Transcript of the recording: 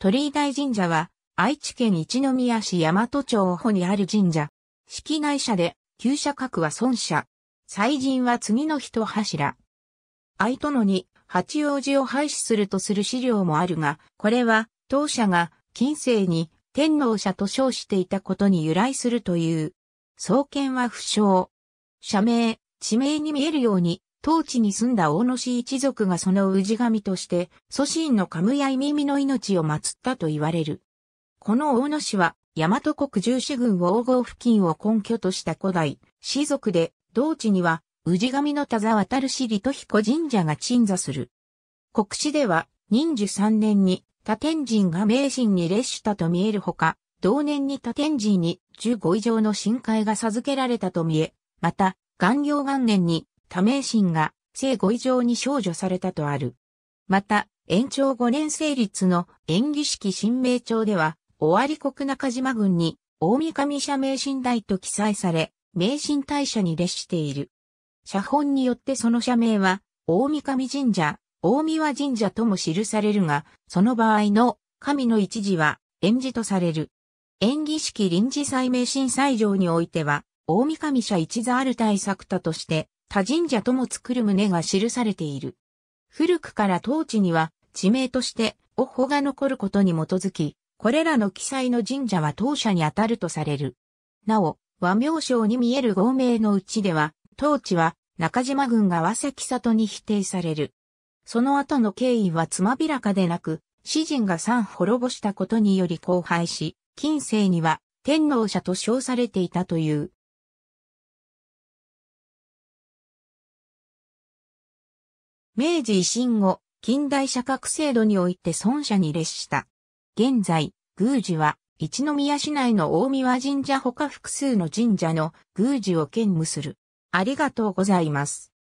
鳥居大神社は、愛知県一宮市大和町保にある神社。式内社で、旧社格は孫社。祭神は次の人柱。愛殿に、八王子を廃止するとする資料もあるが、これは、当社が、近世に、天皇社と称していたことに由来するという。創建は不詳。社名、地名に見えるように、当地に住んだ大野氏一族がその氏神として、祖神のカムヤイミミの命を祀ったと言われる。この大野氏は、大和国十四軍王号付近を根拠とした古代、氏族で、同地には、氏神の田沢渡る市里と彦神社が鎮座する。国史では、忍寿3年に、他天神が名神に列したと見えるほか、同年に他天神に15以上の神会が授けられたと見え、また、元行元年に多名神が生後以上に少女されたとある。また、延長5年成立の演技式新名帳では、尾張国中島郡に、大御神社名神台と記載され、名神大社に列している。写本によってその社名は、大御神神社、大御和神社とも記されるが、その場合の神の一時は、演じとされる。演技式臨時祭名神祭場においては、大御神社一座ある対作他として、他神社とも作る旨が記されている。古くから当地には地名としておほが残ることに基づき、これらの記載の神社は当社にあたるとされる。なお、和名称に見える合名のうちでは、当地は中島郡が和崎里に否定される。その後の経緯はつまびらかでなく、詩人が三滅ぼしたことにより荒廃し、近世には天皇者と称されていたという明治維新後、近代社格制度において孫社に列した。現在、宮司は、一宮市内の大宮神社他複数の神社の宮司を兼務する。ありがとうございます。